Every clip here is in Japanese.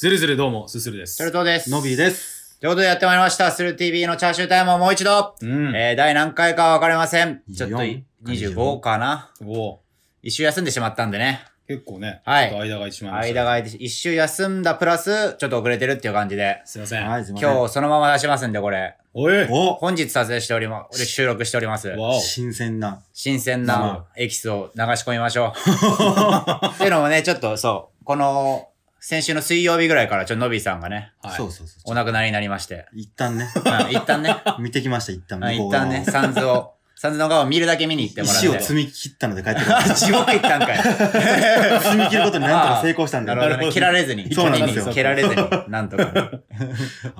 ずるずるどうも、すするです。それとです。のびーです。ということでやってまいりました。スルー TV のチャーシュータイムをもう一度。うん。えー、第何回かはわかりません。ちょっと2 5かな。おぉ。一周休んでしまったんでね。結構ね、はいちょっと間が空いてしまいました。間が空いて、一周休んだプラス、ちょっと遅れてるっていう感じで。すいません。はい、すいません。今日そのまま出しますんで、これ。おえお本日撮影しております。収録しております。わお新鮮な。新鮮なエキスを流し込みましょう。っていうのもね、ちょっとそう、この先週の水曜日ぐらいから、ちょ、のびさんがね、はい、そうそうそう。お亡くなりになりまして。一旦ね。うん、一旦ね。見てきました、一旦。一旦ね、サンズを。サンズの顔を見るだけ見に行ってもらって。石を積み切ったので帰ってくる。地獄行ったんかい。積み切ることになんとか成功したんだなるほど、ね。切られずに。そうなんですよ。蹴られずに、なんとか、ね。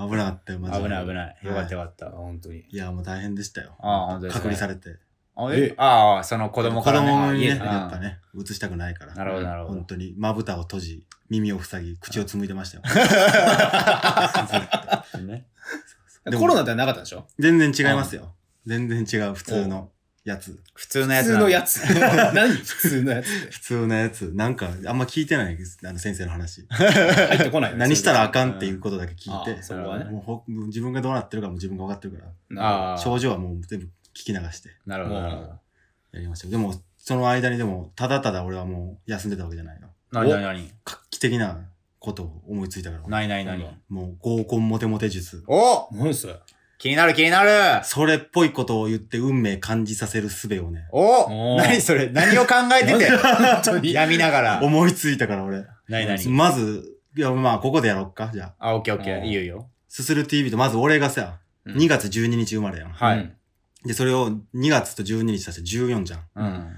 危なかったよ、マジで。危ない危ない。よかったよかった。本当に。いや、もう大変でしたよ。ああ、本当に。隔離されて。ああ、その子供からね。子供にね、やっぱね、移したくないから。なるほど、なるほど。本当に、まぶたを閉じ。耳を塞ぎ、口を紡いでましたよ。コロナではなかったでしょ全然違いますよ。全然違う、普通のやつ。普通のやつ。普通のやつ。何普通のやつ。普通のやつ。なんか、あんま聞いてないあの先生の話。入ってこない、何したらあかんっていうことだけ聞いて、そこはね、もう自分がどうなってるかも自分が分かってるから、症状はもう全部聞き流して。なるほど。やりました。でも、その間にでも、ただただ俺はもう休んでたわけじゃないの。なになに画期的なことを思いついたから。なになにもう合コンモテモテ術。お何それ気になる気になるそれっぽいことを言って運命感じさせる術をね。お何それ何を考えてて 本やみながら。思いついたから俺。なになにまず、いや、まあ、ここでやろうか、じゃあ。あ、オッケーオッケー。いいよいいよ。すする TV と、まず俺がさ、2月12日生まれやん。はい。で、それを2月と12日させて14じゃん。うん。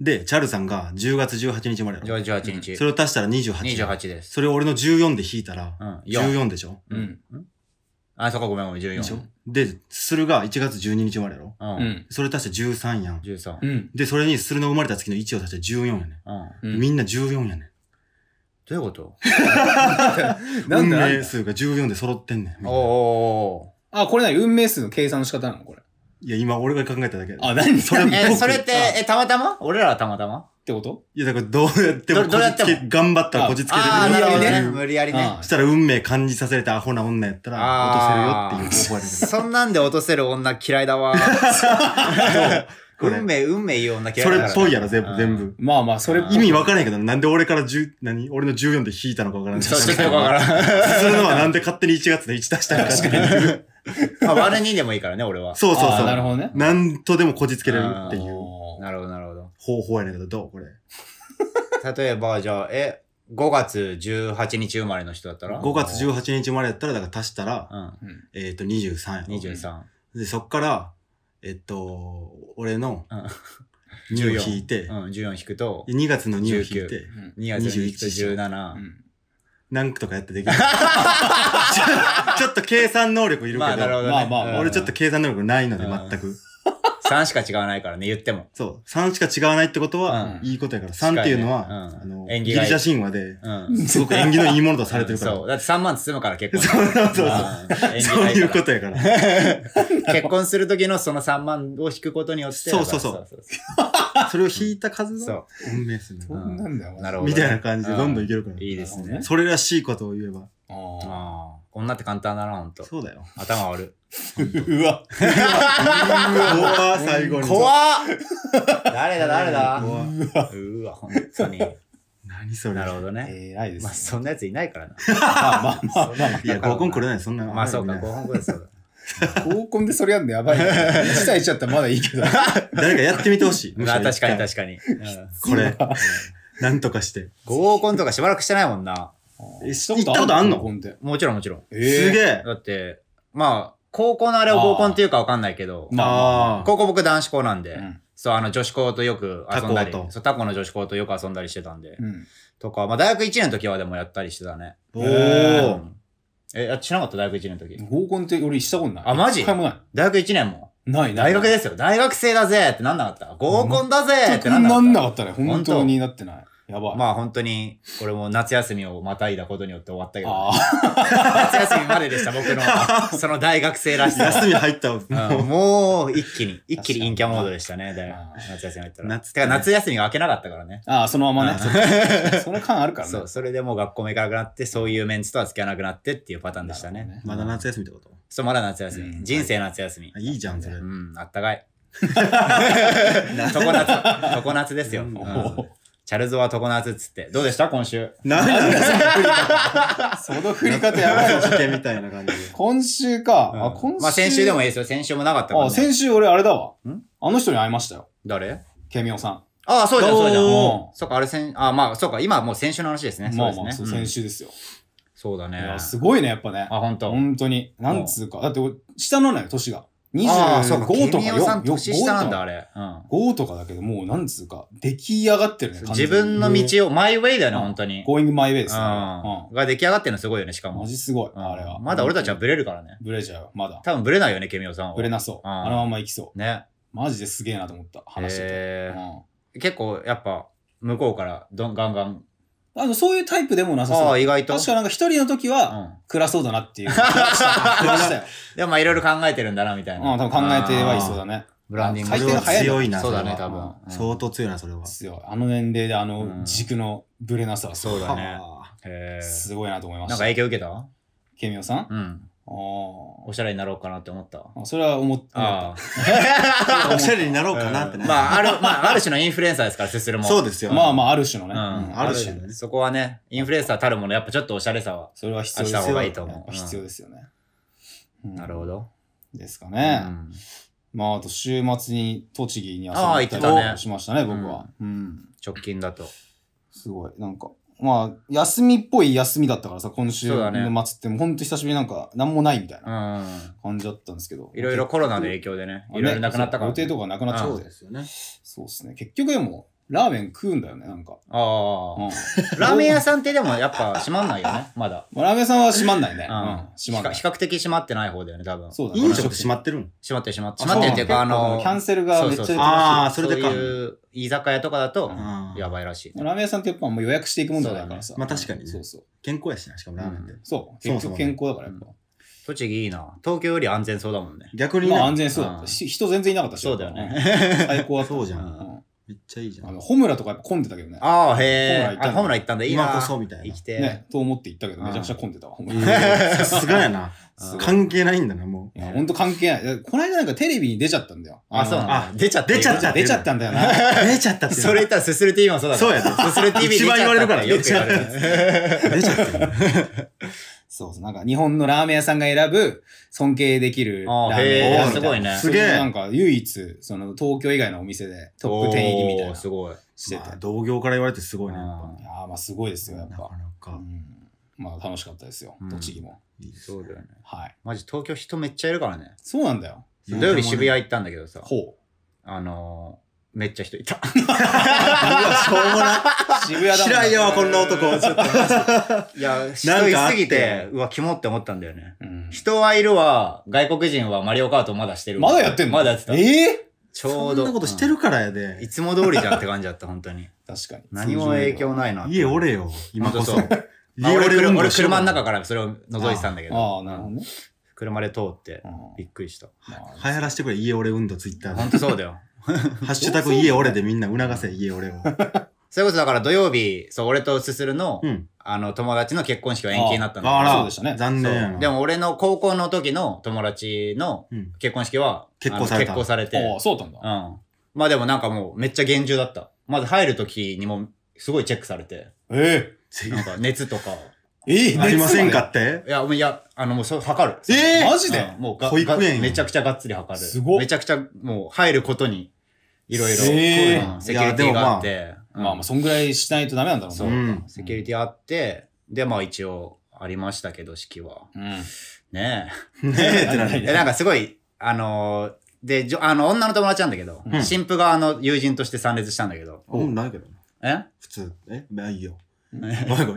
で、チャルさんが10月18日までやろ。18日、それを足したら28。28です。それを俺の14で引いたら、うん、14でしょうん。あ、そこごめんごめん、14。でしょで、するが1月12日までやろうん。それ足して13やん。13。うん。で、それにするの生まれた月の1を足して14やねん。うんみんな14やねういうこと 運命数が14で揃ってんねん。おーおーおーあ、これ何運命数の計算の仕方なのこれ。いや、今俺が考えただけ。あ、何それ え、それって、え、たまたま俺らはたまたまってこといや、だからどうやっても、どうや頑張ったらこじつけて無理やりね。無理やりね。したら運命感じさせれたアホな女やったら、落とせるよっていう方法そんなんで落とせる女嫌いだわ。運命、運命いい女嫌いだそれっぽいやろ、全部、全部。まあまあ、それ意味わからんけど、なんで俺から10、何俺の14で引いたのかわからん。ちょっとわからん。のはなんで勝手に1月で1出したのかってあ、割るでもいいからね、俺は。そうそうそう。なるほどね。なんとでもこじつけれるっていう。なるほど、なるほど。方法やねんけど、どうこれ。例えば、じゃあ、え、5月18日生まれの人だったら ?5 月18日生まれだったら、だから足したら、うん、えっ、ー、と、23や。23。で、そっから、えっと、俺の、2を引いて、うん、14引くと、2月の2を引いて、2月の2引くと17、うん何区とかやってできる。ちょっと計算能力いるけど、まあなるほどねまあまあまあ俺ちょっと計算能力ないので全く。3しか違わないからね、言っても。そう、3しか違わないってことは、うんいいことやから、3っていうのは、ねうんあの、ギリシャ神話で、うん。すごく縁起のいいものとされてるから。そう。だって3万包むから結婚。そうそうそうそういうことやから。結婚する時のその3万を引くことによって。そうそうそうそう それを引いた数の運命数ね。なんだよ。なるほど。みたいな感じでどんどんいけるから。いいですね。それらしいことを言えば。ああ。女って簡単だな、ほんと。そうだよ。頭割る。うわ。うわ、最後に。怖誰だ、誰だ。うわ、ほんとに。何それ。なるほどね。え偉いです。まあ、そんなやついないからな。まあまあまあ。いや、合コン来れない、そんな。まあそうか、合コン来れそうだ。合コンでそれやんのやばい1対1だったらまだいいけど。誰かやってみてほしい。あ確かに確かに。これ、なんとかして。合コンとかしばらくしてないもんな。行ったことあんのもちろんもちろん。すげえ。だって、まあ、高校のあれを合コンっていうかわかんないけど、高校僕男子校なんで、そう、あの女子校とよく遊んだり、そう、タコの女子校とよく遊んだりしてたんで、とか、まあ大学1年の時はでもやったりしてたね。おー。え、あ、しなかった大学1年の時。合コンって俺したことない。あ、マジ一回もない。大学1年も。ないない。大学ですよ。大学生だぜってなんなかった。合コンだぜってなんなかった。なんなかったね。本当になってない。やばい。まあ本当に、これも夏休みをまたいだことによって終わったけど、ね、夏休みまででした、僕の、その大学生らしさ。休み入ったもう,、もう一気に、一気に陰キャモードでしたね、夏休み入ったら。夏てか夏休みが明けなかったからね。ああ、そのままね。その間あるからね。そう、それでもう学校も行かなくなって、そういうメンツとは付き合わなくなってっていうパターンでしたね。まだ夏休みってことそう、まだ夏休み。人生夏休み。いいじゃん、それ。うん、あったかい。常夏、常夏ですよ。チャルズは常夏っつって。どうでした今週。なんだその振り方。その振り方やばい受験みたいな感じ。今週か。うん、あ、今週。まあ先週でもいいですよ。先週もなかったから、ね、あ、先週俺あれだわ。んあの人に会いましたよ。誰ケミオさん。ああ、そうじゃん、そうじゃん。そうか、あれ先、あまあ、そうか、今もう先週の話ですね。まあまあ、そう、先週ですよ。うん、そうだね。すごいね、やっぱね。あ、本当。本当に。なんつうか。だって、下のね、年が。25とかよさん年下なんだ、あれ。うん。5とかだけど、もう、なんつうか、出来上がってるね。自分の道を、マイウェイだよね、本当に。ゴーイングマイウェイですね。うん。が出来上がってるのすごいよね、しかも。マジすごい、あれは。まだ俺たちはブレるからね。ブレちゃう、まだ。多分ブレないよね、ケミオさんは。ブレなそう。あのまま行きそう。ね。マジですげえなと思った、話してて。結構、やっぱ、向こうからガンガンあの、そういうタイプでもなさそう。ああ、意外と。確かなんか一人の時は、暗そうだなっていう。いや、まあいろいろ考えてるんだな、みたいな。うん、多分考えてはいそうだね。ブランディング。が強いな、そうだね、多分。相当強いな、それは。強い。あの年齢であの軸のブレなさは。そうだね。へえ。すごいなと思いました。なんか影響受けたケミオさんうん。おしゃれになろうかなって思ったそれは思っああ おしゃれになろうかなってね。まあ、ある、まあ、ある種のインフルエンサーですから、接するもん。そうですよ。まあまあ、ある種のね。うんある種のね。そこはね、インフルエンサーたるもの、やっぱちょっとおしゃれさは。それは必要ですよした方がいいと思う必要ですよね。なるほど。ですかうね。んまあ、あと週末に栃木に遊びに行ったりあ行たねしましたね、僕は。うん。直近だと。すごい。なんか、まあ、休みっぽい休みだったからさ、今週の末って、ほんと久しぶりなんか、なんもないみたいな感じだったんですけど。いろいろコロナの影響でね、いろいろなくなったから、ね。予定とかなくなっちゃうんうですよね。そうですね。結局でも、ラーメン食うんだよね、なんか。ああ、ラーメン屋さんってでもやっぱ閉まんないよね、まだ。ラーメン屋さんは閉まんないね。うん閉まんない。比較的閉まってない方だよね、多分。そうだね。飲食閉まってるん閉まってる閉まってる。閉まってるっていうか、あの、キャンセルがめっちゃああ、それでか。そういう居酒屋とかだと、うんやばいらしいラーメン屋さんってやっぱもう予約していくもんだからさ。まあ確かにねそうそう。健康やしな、しかもラーメンって。そう。結局健康だからやっぱ。栃木いいな。東京より安全そうだもんね。逆に安全そうだ人全然いなかったし。そうだよね。最高はそうじゃん。めっちゃいいじゃん。あの、ホムラとかやっぱ混んでたけどね。ああ、へえ。ホムラ行ったんだ、今こそみたいな。生きて。ね、と思って行ったけど、めちゃくちゃ混んでたわ、ホムラ。さすがやな。関係ないんだな、もう。本当ほんと関係ない。この間なんかテレビに出ちゃったんだよ。あ、そうあ、出ちゃった。出ちゃった。出ちゃったんだよな。出ちゃったって。それ言ったら、すすれ TV もそうだそうやな。すすれ TV 一番言われるから、よく言われる。出ちゃった。そうそう。なんか日本のラーメン屋さんが選ぶ尊敬できるラーメン屋すごいね。すげえ。なんか唯一、その東京以外のお店でトップ10入りみたいな。すごい。してて、まあ、同業から言われてすごいね。いやまあすごいですよ、やっぱ。なかなか。うん、まあ楽しかったですよ、栃木も。そうだよね。はい。マジ東京人めっちゃいるからね。そうなんだよ。土曜日渋谷行ったんだけどさ。ほう。あのーめっちゃ人いた。うわしょうもな。渋谷だもん、ね。嫌いやこんな男。っといや、人いすぎて、うわ、キモって思ったんだよね。うん、人はいるわ、外国人はマリオカートまだしてる。まだやってんのまだやってた。ええー、ちょうど。そんなことしてるからやで。いつも通りじゃんって感じだった、本当に。確かに。何も影響ないな。家おれよ、今こそ。まあ、俺俺車の中からそれを覗いてたんだけど。ああ、なるほどね。車で通って、びっくりした。流行らせてくれ、家俺運動ツイッターで。ほんとそうだよ。ハッシュタグ家俺でみんな促せ、家俺を。それこそだから土曜日、そう、俺とすするの、うんあの、友達の結婚式は延期になったんだけどあら、そうでしたね。残念でも俺の高校の時の友達の結婚式は、結婚された結婚されて、ああ、そうだったんだ。うん。まあでもなんかもうめっちゃ厳重だった。まず入る時にもすごいチェックされて、ええ。なんか熱とか。えええありませんかっていや、いや、あのもうそう、測る。ええマジでうんもうが保育園めちゃくちゃがっつり測る。すごっめちゃくちゃもう入ることにいろいろ、セキュリティがあって。まあ、まあ、そんぐらいしないとダメなんだろうね。うセキュリティあって、で、まあ一応ありましたけど、式は。ねえ。ねえってなる。なんかすごい、あので、じょあの、女の友達なんだけど、新婦側の友人として参列したんだけど。うん、ないけどえ普通。えないよ。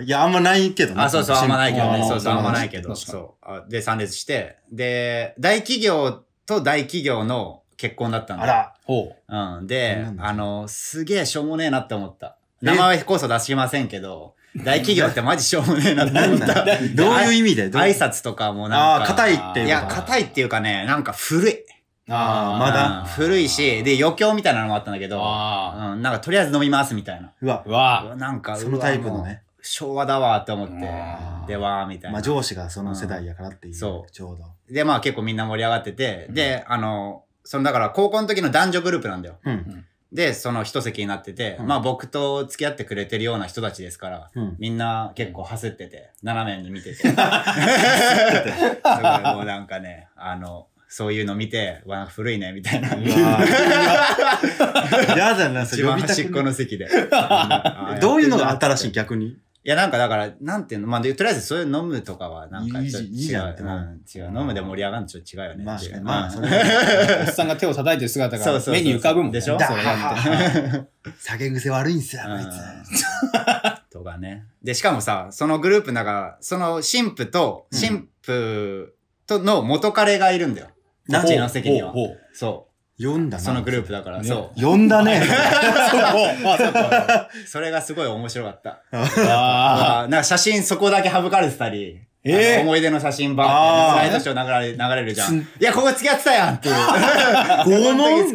いや、あんまないけどね。あ、そうそう、あんまないけどね。そうそう、あんまないけど。そう。で、参列して、で、大企業と大企業の結婚だったんだ。あら。ほう。うん。で、あの、すげえしょうもねえなって思った。名前こそ出しませんけど、大企業ってマジしょうもねえなって思った。どういう意味で挨拶とかもなんか。ああ、硬いっていういや、硬いっていうかね、なんか古い。ああ、まだ、うん、古いし、で、余興みたいなのもあったんだけど、うん、なんかとりあえず飲みますみたいな。うわ、うわ、なんか、そのタイプのね。昭和だわって思って、でわみたいな。まあ上司がその世代やからっていう。そう。ちょうど。で、まあ結構みんな盛り上がってて、で、あの、そのだから高校の時の男女グループなんだよ。うん、で、その一席になってて、うん、まあ僕と付き合ってくれてるような人たちですから、うん、みんな結構はすってて、斜めに見てて。すごいもうなんかね、あの、そういうの見て、わ、古いね、みたいな。やだな、それ。一番端っこの席で。どういうのが新しい逆にや、なんかだから、なんていうの、まあ、とりあえずそういう飲むとかは、なんか違う。いいうん、違う。飲むで盛り上がるのちょっと違うよね。まあ、まあ、そ おっさんが手を叩いてる姿が目に浮かぶもんでしょそれ酒 癖悪いんすよ、あいつ。とかね。で、しかもさ、そのグループんかその神父と、神父との元彼がいるんだよ。拉致の席には。そう。読んだな。そのグループだから、ねそう。読んだね。あ、そうそれがすごい面白かった。ああなんか写真そこだけ省かれてたり、ええ思い出の写真ばあースライドショー流れ流れるじゃん。いや、ここ付き合ってたやんっていう。て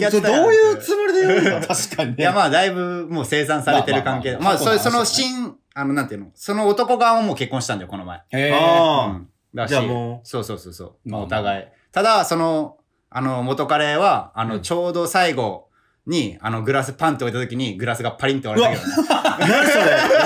た。それどういうつもりで言うの確かにいや、。まあ、だいぶもう生産されてる関係ままあまあまあそれそのの話新、あの、なんていうの、その男側ももう結婚したんだよ、この前。へえああ。だしじゃあもうそうそうそうそう。まあお互い。ただ、その、あの、元彼は、あの、ちょうど最後に、あの、グラスパンって置いた時に、グラスがパリンって割れたけどね。何そ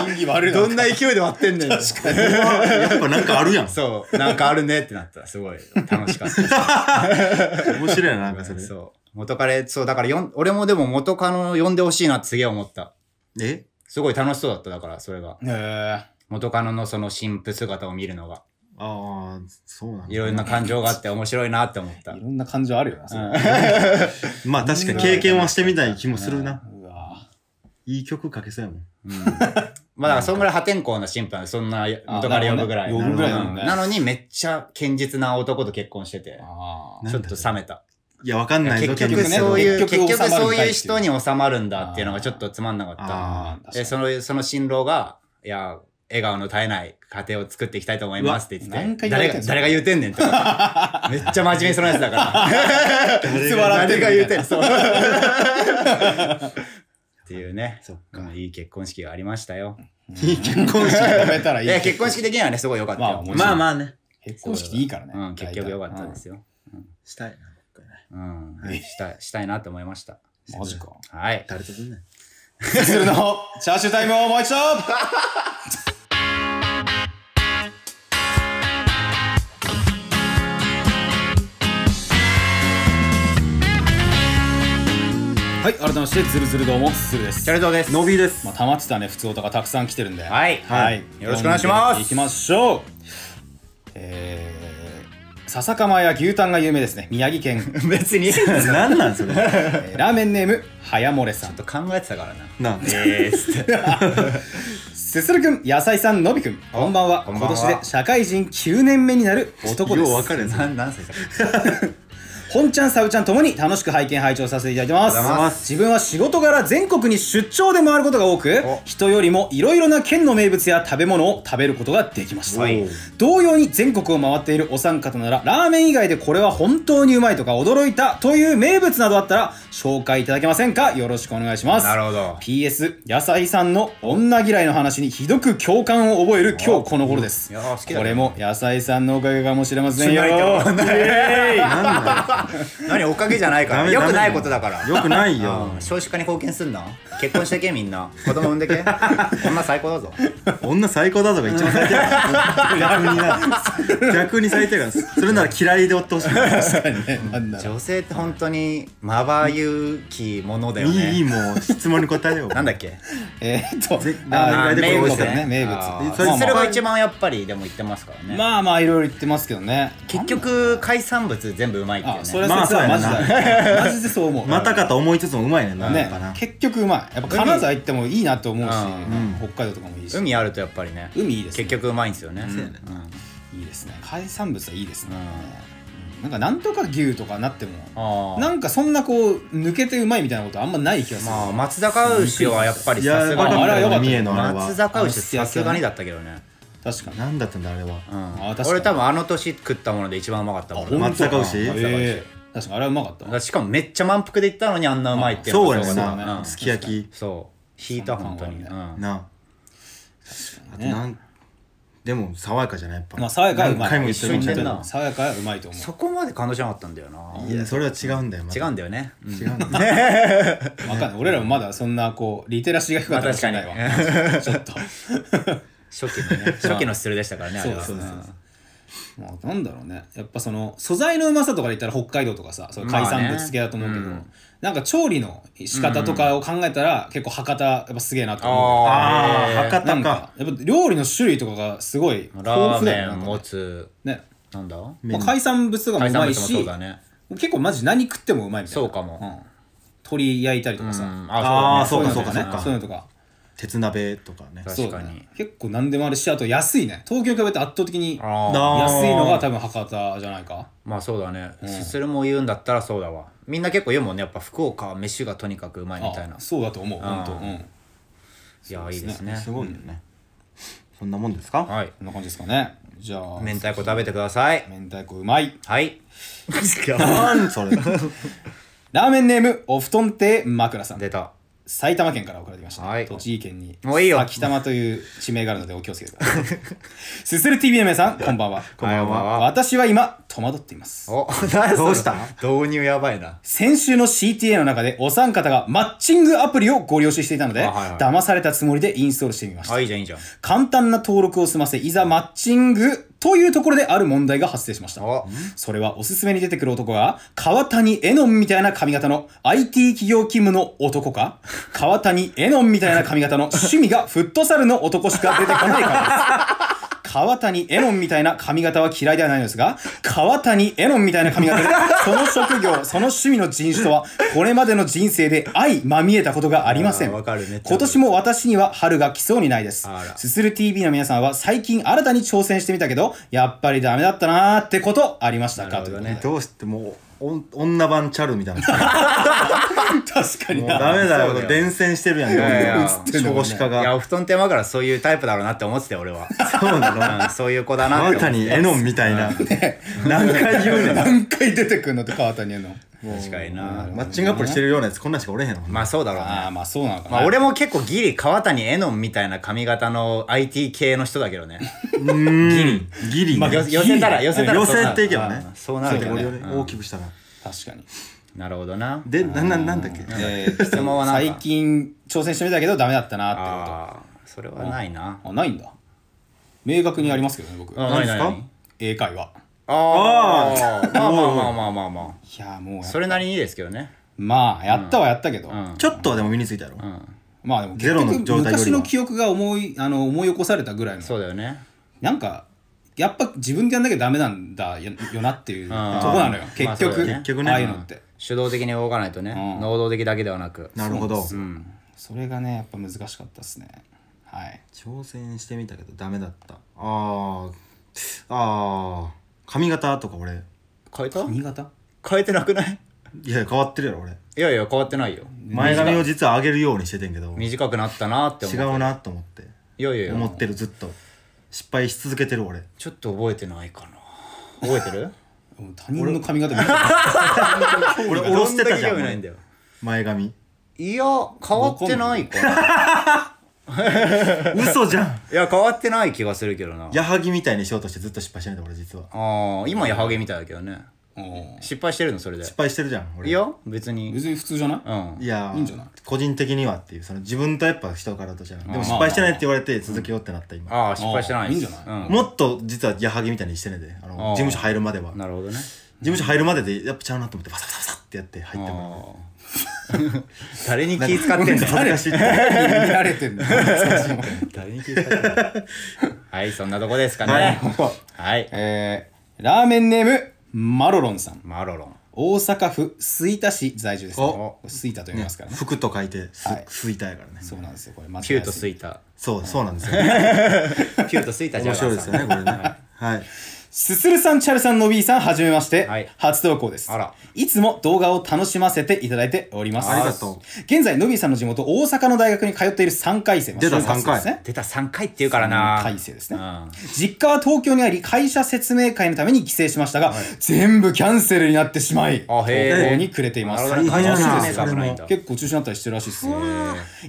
れ人気悪いどんな勢いで割ってんねん。確かに。やっぱなんかあるやん。そう。なんかあるねってなった。すごい楽しかった面白いな、なんかそれ。そう。元彼、そう、だからよん、俺もでも元カノ呼んでほしいなってすげえ思った。えすごい楽しそうだった、だから、それが。へえ。元カノのその新婦姿を見るのが。ああ、そうなんだ、いろんな感情があって面白いなって思った。いろんな感情あるよな、うん、まあ確かに経験はしてみたい気もするな。うわいい曲かけそうやもん。うん、まあだからそんぐらい破天荒な審判、そんな元から呼ぶぐらい。呼ぶぐらいなのね。なのにめっちゃ堅実な男と結婚してて、ちょっと冷めた。いや、わかんない結局そういう、結局そういう人に収まるんだっていうのがちょっとつまんなかった。で、その、その新郎が、いや、笑顔の絶えない家庭を作っていきたいと思いますって言ってて、誰が、誰が言うてんねんとか。めっちゃ真面目そうなやつだから。誰が言うてんそう。っていうね。そっか。いい結婚式がありましたよ。いい結婚式やめたらいい。結婚式的にはね、すごい良かったよ。まあまあね。結婚式いいからね。うん、結局良かったですよ。したいな、うん。したい、したいなって思いました。マジか。はい。誰とすんねん。するの、チャーシュータイムをもう一度はい、改めまして、ズルズルどうも、するです。キャレトです。のびーです。まあ、溜まってたね、普通歌がたくさん来てるんで。はいはい。よろしくお願いしますいきましょう。えー、笹かまや牛タンが有名ですね。宮城県。別に。何なんそれ。えーラーメンネーム、はやもれさんと。考えてたからな。なんえーっって。すするくん、野菜さん、のびくん。こんばんは。んばんは今年で社会人9年目になる男です。よう分かるやつ。何歳だ本ちゃんサブちゃんともに楽しく拝見拝聴させていただきます自分は仕事柄全国に出張で回ることが多く人よりもいろいろな県の名物や食べ物を食べることができました同様に全国を回っているお三方ならラーメン以外でこれは本当にうまいとか驚いたという名物などあったら紹介いただけませんかよろしくお願いしますなるほど PS 野菜さんの女嫌いの話にひどく共感を覚える今日この頃です、これも野菜さんのおかげかもしれませんよなんだ 何おかげじゃないからよくないことだからよくないよ少子化に貢献するな結婚してけみんな子供産んでけ 女最高だぞ女最高だぞが一番最低だ 逆に逆に最低だそれなら嫌いでおってほしい女性って本当にまばゆきものだよねいいもう質問に答えようなんだっけえっと名物ね名物それが一番やっぱりでも言ってますからねまあまあいろいろ言ってますけどね結局海産物全部うまいっていうねそれまあそうマジだマジでそう思うまたかと思いつつもうまいねんな,、ね、な結局うまいやっぱ金沢行ってもいいなと思うし、うん、北海道とかもいいし海あるとやっぱりね海いいです、ね、結局うまいんですよね、うん、いいですね海産物はいいですね、なんかなんとか牛とかなってもなんかそんなこう抜けてうまいみたいなことあんまない気がする、まあ、松坂牛はやっぱりさすがにあれはよかった松坂牛さすがにだったけどね確かに何だったんだあれは、あ確かに俺多分あの年食ったもので一番うまかったもん松阪牛松阪牛確かあれはうまかったしかもめっちゃ満腹で行ったのにあんなうまいってそうやなすき焼きそう引いた本当にななんでも爽やかじゃないやっぱまあ爽やかはうまい言って爽やかはうまいと思うそこまで感動しなかったんだよないやそれは違うんだよ違うんだよね違うんだよ分 かんない俺らもまだそんなこうリテラシーが低かったかもしれないわちょっと初期のね 初期の出場でしたからねあれはそうそうそうそうまあ、なんだろうねやっぱその素材のうまさとかで言ったら北海道とかさそ海産物系だと思うけど、まあねうん、なんか調理の仕方とかを考えたら、うん結構博多やっぱすげえなと思うあ、博多かやっぱ料理の種類とかがすごい豊富だよねもつねなんだ、まあ、海産物がうまいし、ね、結構マジ何食ってもうまいみたいなそうかも、うん、鶏焼いたりとかさ、うん、ああそうかそうかそうかそういうのとか鉄鍋とかね確かに、結構何でもあるしあと安いね東京に比べて圧倒的に安いのが多分博多じゃないかまあそうだね、うん、それも言うんだったらそうだわみんな結構言うもんねやっぱ福岡は飯がとにかくうまいみたいなそうだと思う本当、うん、いや、いいですねすごいよね、そんなもんですかはい。こんな感じですかね。じゃあ。明太子食べてください。明太子うまい。はい。それ。ラーメンネーム、お布団て枕さん。出た。埼玉県から送られてきました、ねはい、栃木県にもういいよ秋玉という地名があるのでお気をつけてくださいすする TV の皆さん こんばんはこんばんは私は今戸惑っていますおどうした導入やばいな先週の CTA の中でお三方がマッチングアプリをご了承していたので、はいはい、騙されたつもりでインストールしてみましたいいじゃんいいじゃん簡単な登録を済ませいざマッチングというところである問題が発生しました。それはおすすめに出てくる男が、川谷絵音みたいな髪型の IT 企業勤務の男か、川谷絵音みたいな髪型の趣味がフットサルの男しか出てこないからです。川谷絵音みたいな髪型は嫌いではないのですが、川谷絵音みたいな髪型で、その職業、その趣味の人種とは、これまでの人生で相まみえたことがありません。ね、今年も私には春が来そうにないです。すする TV の皆さんは最近新たに挑戦してみたけど、やっぱりダメだったなーってことありましたかどね。どうしてもう、女版チャルみたいな。確かにもうダメだよだよ伝染してるやんいやいや少子化いやがお布団って間からそういうタイプだろうなって思ってたよ俺はそうなのうんそういう子だなっ川て川谷絵音みたいな何回言うねん何回出てくんのって川谷絵の 確かになマッチングアプリしてるようなやつこんなしかおれへんのまあそうだろうああなまあそうなのかなまあ俺も結構ギリ川谷絵音みたいな髪型の IT 系の人だけどねギリギリまあ寄せ寄せたら寄せたら寄せていけばねそうなるけどねう俺より大きくしたら確かになるほどな。で、な、な、なんだっけ、ええ、質問は最近挑戦してみたけどダメだったなってこと。ああ、それはないな。あ、ないんだ。明確にありますけどね、僕。ないですか英会話。ああ、まあまあまあまあまあまあ。いや、もう。それなりにいいですけどね。まあ、やったはやったけど。ちょっとはでも身についたやろ。まあでも、ゼロの状態昔の記憶が思い、あの、思い起こされたぐらいの。そうだよね。なんか、やっぱ自分でやんなきゃダメなんだよなっていうとこなのよ結局、結局ねああいうのって、主動的に動かないとね、能動的だけではなくなるほどそれがねやっぱ難しかったですねはい挑戦してみたけどダメだったああ。ああ。髪型とか俺変えた髪型変えてなくないいや変わってるやろ俺いやいや変わってないよ前髪を実は上げるようにしててんけど短くなったなって思って違うなと思っていやいや思ってるずっと失敗し続けてる俺ちょっと覚えてないかな覚えてる 他人の髪型見た俺下ろしてたじゃん前髪いや変わってないかな嘘じゃんいや変わってない気がするけどな矢作みたいにしようとしてずっと失敗しないだ俺実はああ今矢作みたいだけどね失敗してるのそれで失敗してるじゃん俺いい別に別に普通じゃないうんいやいいんじゃない個人的にはっていうその自分とやっぱ人からとじゃんでも失敗してないって言われて続けようってなった今、ああ失敗してないいいんじゃない、もっと実は矢作みたいにしてねであの事務所入るまではなるほどね事務所入るまででやっぱちゃうなと思ってバサバサバサってやって入ってもらう 誰に気使ってんだ恥ずかしいって見て誰に気遣ってんだ はいそんなとこですかねはいえー、ラーメンネームマロロンさんマロロン大阪府吹田市在住ですね吹田と言いますからね服と書いてすはい吹田やからねそうなんですよこれ間違キュートスイータそうそうなんですよね キュートスイじゃ面白いですよねこれねはいすするさん、チャルさん、のびーさん、はじめまして、はい、初投稿です。あら。いつも動画を楽しませていただいております。ありがとう。現在、のびーさんの地元、大阪の大学に通っている3回生。出た3回。ね、出た3回っていうからな。3回生ですね、実家は東京にあり、会社説明会のために帰省しましたが、はい、全部キャンセルになってしまい、あへにくれています。結構中止になったりしてるらしいですね。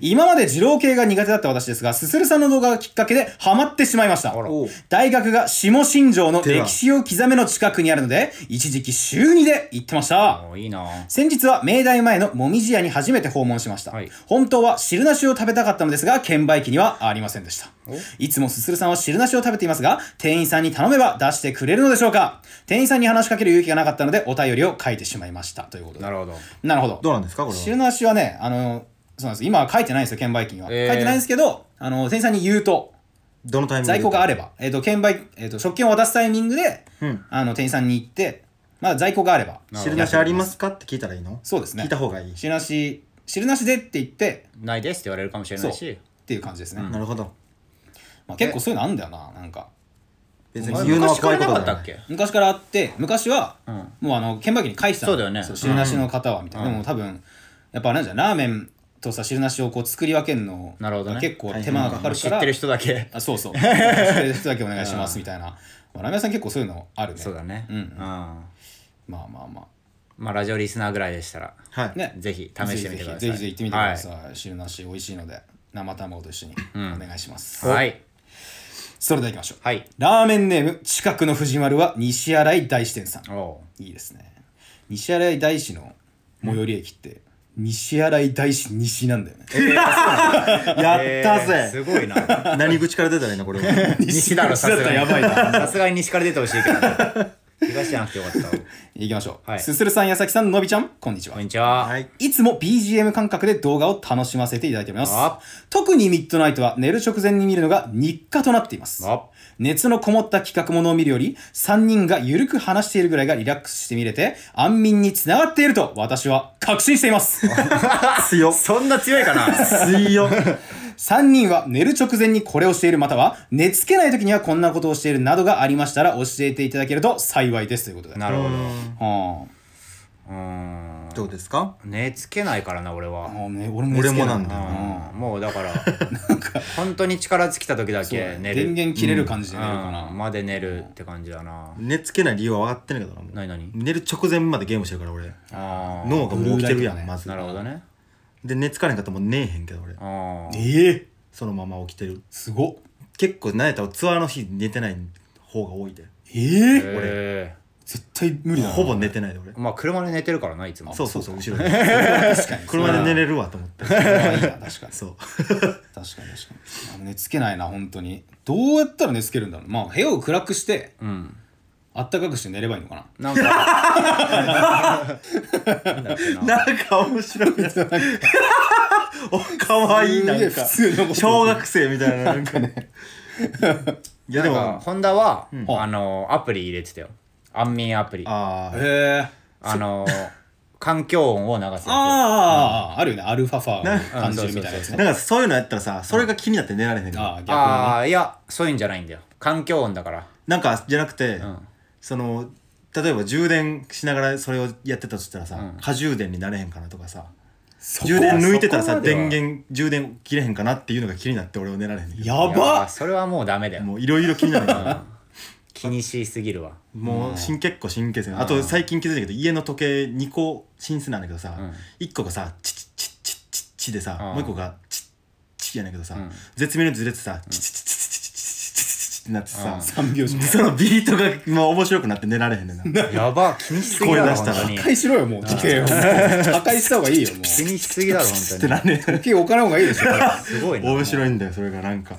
今まで二郎系が苦手だった私ですが、すするさんの動画がきっかけでハマってしまいました。大学が下新庄の歴史を刻めの近くにあるので、一時期週2で行ってました。いい先日は明大前のもみじ屋に初めて訪問しました。はい、本当は汁なしを食べたかったのですが、券売機にはありませんでした。いつもすするさんは汁なしを食べていますが、店員さんに頼めば出してくれるのでしょうか店員さんに話しかける勇気がなかったので、お便りを書いてしまいました。ということで。なるほど。なるほど。どうなんですかこれ汁なしはね、あの、そうなんです。今は書いてないんですよ、券売機には。えー、書いてないんですけど、あの、店員さんに言うと、どのタイミング在庫があれば、えっ、と、券売、えっ、と、食券を渡すタイミングで、うんあの、店員さんに行って、まあ、在庫があれば、なる汁なしありますかって聞いたらいいのそうですね。聞いた方がいい汁なし、汁なしでって言って、ないですって言われるかもしれないしっていう感じですね。うんなるほどまあ、結構そういうのあんだよな、なんか。別に言うのは怖いことかっだたよっねけ昔からあって、昔は、うんもうあの、券売機に返したのそうだよね汁なしの方は、みたいな。うでも多分、やっぱあれじゃんラーメンとさ汁なしをこう作り分けるのなるほど、ね、結構手間がかかるから、知ってる人だけあそうそう 知ってる人だけお願いしますみたいな、まあ、ラーメン屋さん結構そういうのあるねそうだねうん、うん、まあまあまあまあラジオリスナーぐらいでしたら、はいね、ぜひ試してみてくださいぜひぜひ行ってみてください、はい、汁なし美味しいので生卵と一緒にお願いします、うん、はいそれではいきましょう、はい、ラーメンネーム近くの藤丸は西新井大師店さんいいですね西新井大師の最寄り駅って、西新井大師西なんだよね。やったぜ、すごいな。何口から出たらいいな、これ 西だろ、さすがに。やばいな。さすがに西から出てほしいけど。東じゃなくてよかった。いきましょう。はいすするさん、やさきさん、のびちゃん、こんにちはこん。にちは。はい。いつも BGM 感覚で動画を楽しませていただいております特にミッドナイトは寝る直前に見るのが日課となっています。熱のこもった企画ものを見るより、3人がゆるく話しているぐらいがリラックスして見れて、安眠につながっていると私は確信しています。強そんな強いかな強3人は寝る直前にこれをしているまたは寝つけない時にはこんなことをしているなどがありましたら教えていただけると幸いですということでなるほど、はあうんどうですか寝つけないからな俺は俺も俺もなんだよもうだから なんか本当に力尽きた時だけ寝る電源切れる感じで寝るかな、うん、まで寝るって感じだな寝つけない理由は分かってないけどな何何寝る直前までゲームしてるから俺脳がもう起きてるやん、ね、まずなるほどねで寝つかんかったらもう寝えへんけど俺ええー、そのまま起きてるすご結構なえたらツアーの日寝てない方が多いでええー、俺絶対無理だほぼ寝てないで俺まあ車で寝てるからないつもそうそうそう後ろで 確かに車で寝れるわと思って確かにそう確かに確かに寝つけないな本当にどうやったら寝つけるんだろうまあ部屋を暗くしてうんあったかくして寝ればいいのかななんかなんか面白いやつ おかわいいなんか普通の小学生みたいななんかねいやでもホンダは、あのアプリ入れてたよ安眠アプリ。ああ。へえ。あの環境音を流すああ、あるよね。アルファファを感じるみたいななんかそういうのやったらさ、それが気になって寝られへんああ、いや、そういうんじゃないんだよ。環境音だから。なんか、じゃなくて、その、例えば充電しながらそれをやってたとしたらさ、過充電になれへんかなとかさ、充電抜いてたらさ、電源、充電切れへんかなっていうのが気になって俺を寝られへんやばそれはもうダメだよ。もういろいろ気になる気にしすぎるわもう結構神経質あと最近気づいたけど家の時計2個新鮮なんだけどさ、1個がさチチチチチチでさもう1個がチチやねんけどさ、絶命のずれてさチチチチチチチチってなってさ、3秒そのビートがもう面白くなって寝られへんねやば気にしすぎ声出したら破壊しろよもう時計した方がいいよもう気にしすぎだろ本当にってなね時計置かない方がいいでしょすごい面白いんだよそれがなんか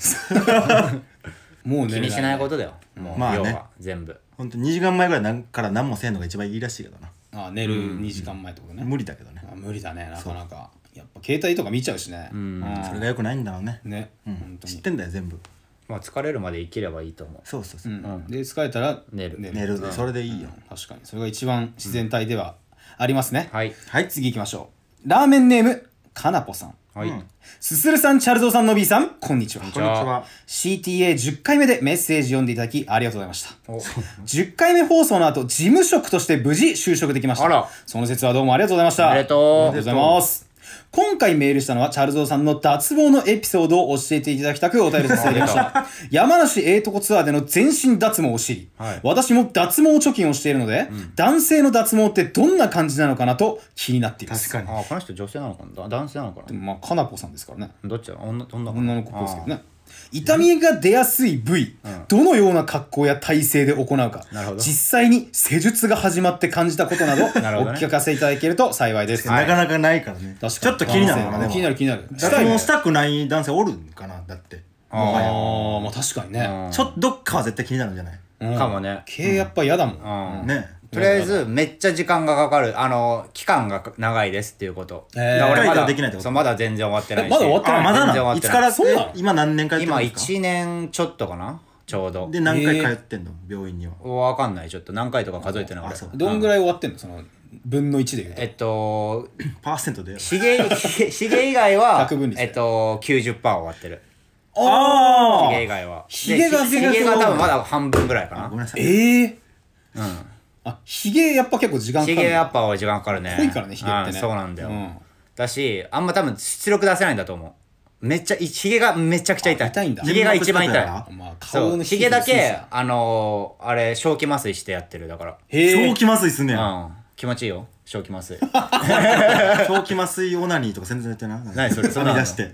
もう気にしないことだよもう、まあね要は全部ほんと2時間前ぐらいなんから何もせんのが一番いいらしいけどなああ寝る2時間前ってことね、無理だけどねあ無理だねなかなかやっぱ携帯とか見ちゃうしね、うんそれがよくないんだろうねね、うん知ってんだよ全部まあ疲れるまで生きればいいと思うそうそうそう、で疲れたら寝る寝る、それでいいよ、確かにそれが一番自然体ではありますね、はいはい次行きましょうラーメンネームかなぽさん。はい。すするさん、チャルゾーさん、のびーさん、こんにちは。こんにちは。CTA10 回目でメッセージ読んでいただき、ありがとうございました。10回目放送の後、事務職として無事就職できました。あら。その説はどうもありがとうございました。ありがとうございます。今回メールしたのは、チャルゾウさんの脱毛のエピソードを教えていただきたくお便りさせていただきました。山梨ええとこツアーでの全身脱毛を知り、はい、私も脱毛貯金をしているので、うん、男性の脱毛ってどんな感じなのかなと気になっています。確かに。あ、この人女性なのかな男性なのかなでもまあ、かなこさんですからね。どっちだ女女女の子ですけどね。痛みが出やすい部位、うん、どのような格好や体勢で行うか、実際に施術が始まって感じたことなど、なね、お聞かせいただけると幸いです。なかなかないからね。ちょっと気になるな、気になる気になる。脱毛したくない男性おるんかな、だって。ああ、まあ確かにね。ちょっとどっかは絶対気になるんじゃないかもね。毛やっぱ嫌だもん。ね。とりあえずめっちゃ時間がかかるあの期間が長いですっていうこと、えーだから俺まはだできないってことそうまだ全然終わってないしまだ終わってないまだないつからそう今何年かやってるん今ですか1年ちょっとかなちょうどで何回通ってんの病院にはわかんないちょっと何回とか数えてなかったどんぐらい終わってんのその分の1で言うとえっとパーセントでシゲシゲ以外は分離えっと90%終わってるああヒゲ以外はでヒゲがヒゲが多分まだ半分ぐらいかなごめんなさいええうんあひげやっぱ結構時間かかるヒやっぱ時間かかるね濃いからねひげってねうんそうなんだよ、うんだしあんま多分出力出せないんだと思うめっちゃひげがめちゃくちゃ痛いひ痛いんだが一番痛いまあ顔のだけあのーあれ正気麻酔してやってるだかへえ正気麻酔すんねや。うん気持ちいいよ正気麻酔 正気麻酔オナニーとか全然やってない。何それそれ出して。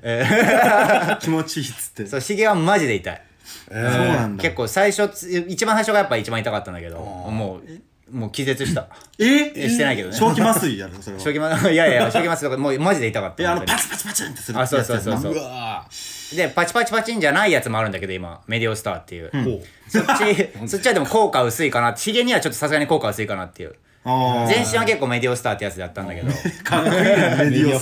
気持ちいいっつって。そうひげはマジで痛いそうなんだ。結構最初一番最初がやっぱ一番痛かったんだけどもうもう気絶した。えしてないけどね。正気麻酔やるそれは。正気麻酔、いやいや、正 気麻酔とか、もうマジで痛かった。あの、パチパチパチンってするあ、そうそうそうそう。うわで、パチパチパチンじゃないやつもあるんだけど、今、メディオスターっていう。そっち、そっちはでも効果薄いかな。ヒゲにはちょっとさすがに効果薄いかなっていう。全身は結構メディオスターってやつだったんだけど。かっこいいメディオー。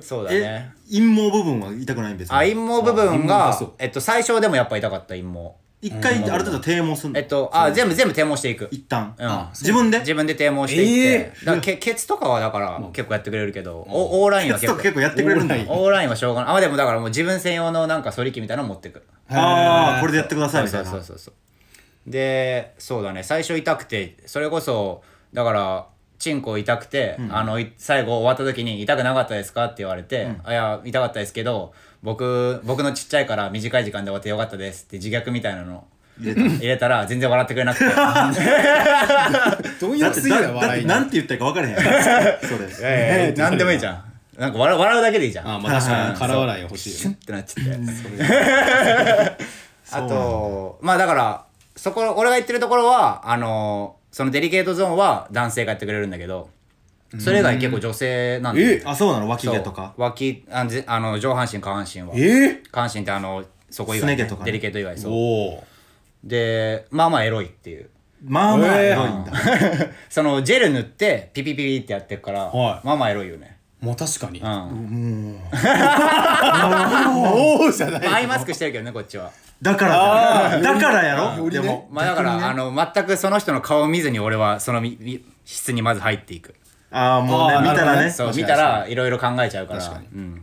そうだね。陰毛部分は痛くないんですかあ、陰毛部分が、えっと、最初でもやっぱ痛かった、陰毛。一回ある程度低毛すんのえっと、あ、全部全部低毛していく。一旦。うん。自分で自分で低毛していって。け、ケツとかはだから結構やってくれるけど、おオーラインはケツ結と構か。結構やってくれるんだオーラインはしょうがない。あ、でもだからもう自分専用のなんか反り機みたいなの持ってく。ああこれでやってくださいみたいなそうそうそうそうでそうだね最初痛くてそれこそだからチンコ痛くて、あのい最後終わった時に「痛くなかったですか?」って言われて「あいや痛かったですけど僕、僕のちっちゃいから短い時間で終わってよかったですって自虐みたいなの入れた入れたら全然笑ってくれなくて。どういうてすだ笑ていなんて言ったか分からへんやん それええ何でもいいじゃん。なんか笑う笑うだけでいいじゃん。あまあ確かに 空笑い欲しいシュよンってなっちゃって。あと、まあだから、そこ、俺が言ってるところは、あの、そのデリケートゾーンは男性がやってくれるんだけど、それ以外結構女性なんで。えあ、そうなの脇毛とか。脇、ああの上半身、下半身は。え下半身ってあの、そこ以外、ね、とか、ね、デリケート以外そう。で、まあまあエロいっていう。まあまあエロいんだ。そのジェル塗ってピピピピってやってるから、はい、まあまあエロいよね。もう確かに。うん。も うじゃない。アイマスクしてるけどね、こっちは。だからだからやろでも。まあだから、あの、全くその人の顔を見ずに俺はその質にまず入っていく。ああもうね見たらねそう見たらいろいろ考えちゃうから確かにうん、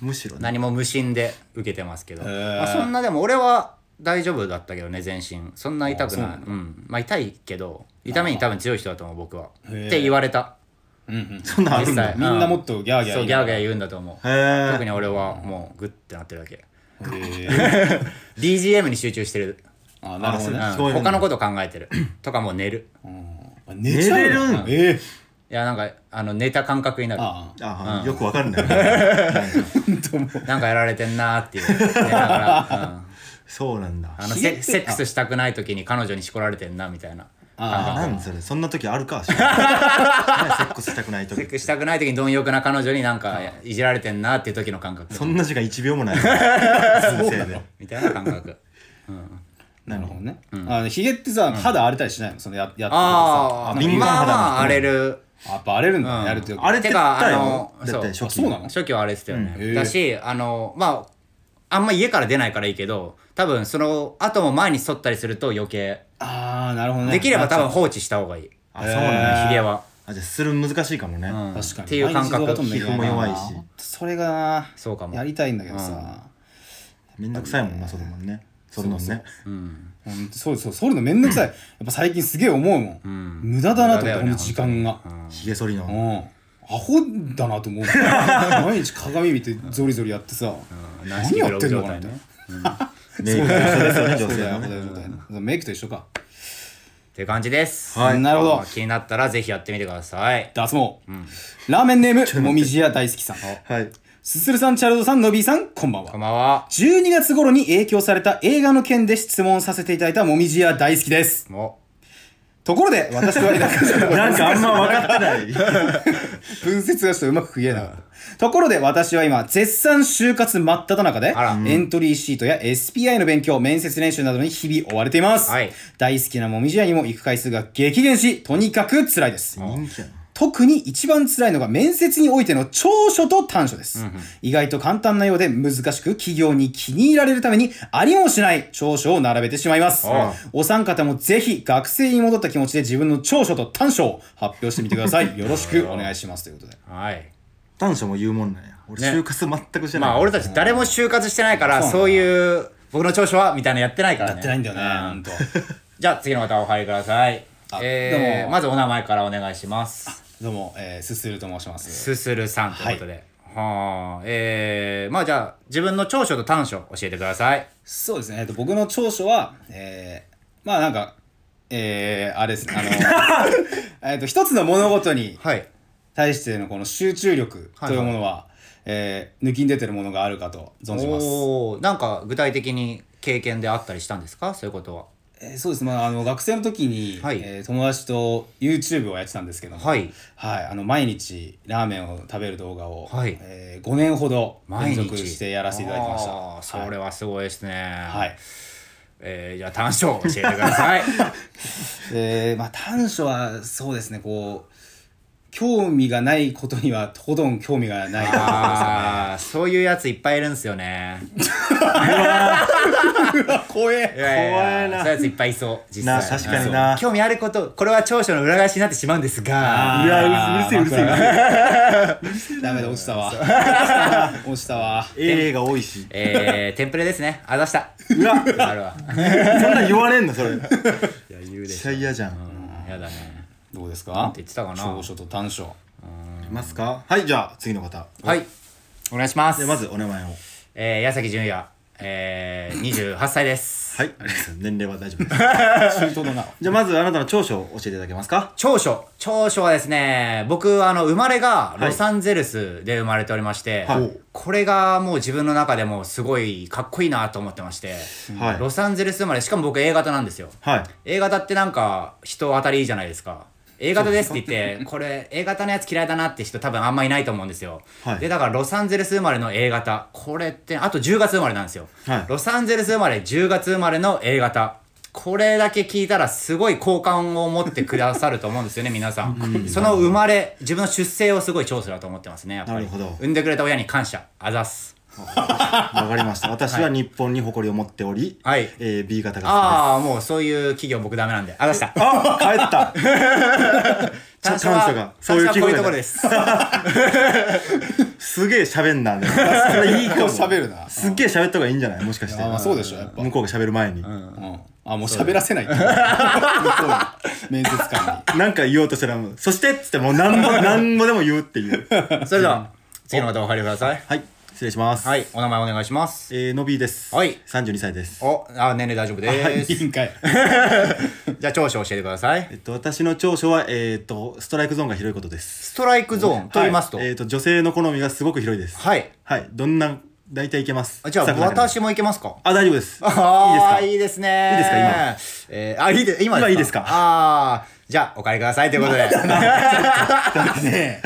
むしろね何も無心で受けてますけど、ーまあ、そんなでも俺は大丈夫だったけどね全身そんな痛くないうんまあ痛いけど痛みに多分強い人だと思う僕はへーって言われたうんうんそんなんみんなもっとギャーギャーそうギャーギャー言うんだと思う特に俺はもうグッてなってるだけへー BGM に集中してる、あなるほどねうい他のこと考えてるとかもう寝るうん寝ちゃう寝れるんえーいやなんかあの寝た感覚になるああ、うんよくわかるんだよね本当 なんかやられてんなーっていう寝なから、そうなんだあのセ セックスしたくない時に彼女にしこられてんなみたいなああなんそれそんな時あるかセックスしたくないセ時ックスしたくない時に貪欲な彼女になんかいじられてんなっていう時の感覚そんな時間1秒もない人生でみたいな感覚なるほどね、あのヒゲってさ肌荒れたりしないのそのややってさあああまあまあ荒れるやっぱ荒れるんだね、やるとき。あれってか、あの、だっ初期そうなの初期はあれてたよね。うんだし、あの、まあ、あんま家から出ないからいいけど、多分その後も前に沿ったりすると余計。ああ、なるほどね。できれば多分放置した方がいい。あ、そうなんだ、ヒゲは。あ、じゃする難しいかもね。うん確かにっていう感覚。皮膚も弱いし。それが、そうかもやりたいんだけどさ。めんどくさいもんな、それもね。それもね。うん。そうそう剃るのめんどくさい、やっぱ最近すげえ思うもん、無駄だなと思って、この時間がひげ剃りのアホだなと思う 毎日鏡見てゾリゾリやってさ、何やってんのかなみたいな、メイクと一緒かって感じです。はい。なるほど。気になったらぜひやってみてください。脱毛。ラーメンネーム、もみじや大好きさん。はい。すするさん、チャルドさん、のびーさん、こんばんは。こんばんは。12月頃に影響された映画の件で質問させていただいたもみじ屋大好きです。もところで、私は なんかあんま分かってない。分節がちょっとうまく言えなかった。ところで私は今、絶賛就活真っ只中でう、んエントリーシートや SPI の勉強、面接練習などに日々追われています。はい大好きなもみじ屋にも行く回数が激減し、とにかく辛いです。人気やな。特に一番辛いのが面接においての長所と短所です。うんうん、意外と簡単なようで難しく企業に気に入られるためにありもしない長所を並べてしまいます。お三方もぜひ学生に戻った気持ちで自分の長所と短所を発表してみてください。よろしくお願いしますということで。はい。短所も言うもんなんや。俺、就活全くしてない、ね。まあ俺たち誰も就活してないから、そういう僕の長所はみたいなやってないからね。やってないんだよね、と。じゃあ次の方お入りください。えー、まずお名前からお願いします。どうも、えー、すすると申します。すするさんということで。はあ、えー、まあじゃあ、自分の長所と短所教えてください。そうですね、えっと、僕の長所は、えー、まあなんか、えー、あれですね、あの、えっと、一つの物事に対してのこの集中力というものは、はいはい、えー、抜きん出てるものがあるかと存じます。おなんか具体的に経験であったりしたんですかそういうことは。えー、そうですね、まあ、あの学生の時に、はい、えー、友達と YouTube をやってたんですけども、はい、はい、あの毎日ラーメンを食べる動画を、はい、えー、5年ほど連続してやらせていただきましたそれはすごいですねはい、えー、じゃあ短所教えてください、えーまあ、短所はそうですねこう興味がないことにはとことん興味がない、ね、そういうやついっぱいいるんですよね うわ、怖え。怖えなそういうやついっぱいいそう、実際。な確かにな興味あること、これは長所の裏返しになってしまうんですが、いやうるうるせえうるせえダメだ、落ちたわ。落ちたわ。A が多いしええテンプレですね。あざした。うわそんあるわ。なん言われんのそれいや、言うでち嫌じゃんだね。どうですかて言ってたかな長所と短所。いますかはいじゃあ次の方はい。お願いします。まずお名前をええ矢崎純也。えー、28歳です。はい、年齢は大丈夫です。中等だな。じゃあまずあなたの長所を教えていただけますか長所。長所はですね、僕、あの、生まれがロサンゼルスで生まれておりまして、はい、これがもう自分の中でもすごいかっこいいなと思ってまして、はい、ロサンゼルス生まれ、しかも僕 A 型なんですよ。はい、A 型ってなんか人当たりいいじゃないですか。A 型ですって言って、これ A 型のやつ嫌いだなって人多分あんまいないと思うんですよ。はいで、だからロサンゼルス生まれの A 型。これって、あと10月生まれなんですよ。はいロサンゼルス生まれ、10月生まれの A 型。これだけ聞いたらすごい好感を持ってくださると思うんですよね、皆さん。その生まれ、自分の出生をすごい長所だと思ってますね、やっぱなりる。ほど産んでくれた親に感謝。あざっす。わかりました。私は日本に誇りを持っており、はい。えー、B 型がああ、もうそういう企業僕ダメなんで。あ、出した。あ帰ったンス が。そういう企業。こういうところです。すげえ喋んな、それいいかも。喋るな。すげえ喋った方がいいんじゃないもしかして。あ、そうでしょ、向こうが喋る前に。うあ、もう喋らせない。面接官に。なんか言おうとしたら、そしてっつってもう何も、何もでも言うっていう。それでは、次の方お入りください。はい。失礼します。はい、お名前お願いします。えー、のびーです。はい32歳です。お、あ、年齢大丈夫です。委員会。じゃあ長所教えてください。えっと、私の長所は、えーっと、ストライクゾーンが広いことです。ストライクゾーンと言いますと、ははえーっと、女性の好みがすごく広いです。はい。はい。どんな、大体いけます。あじゃあ私もいけますか。あ、大丈夫です。ああいいですね。いいですか今。えー、あいいで今今いいですかああじゃあ、おりくださいということで。ね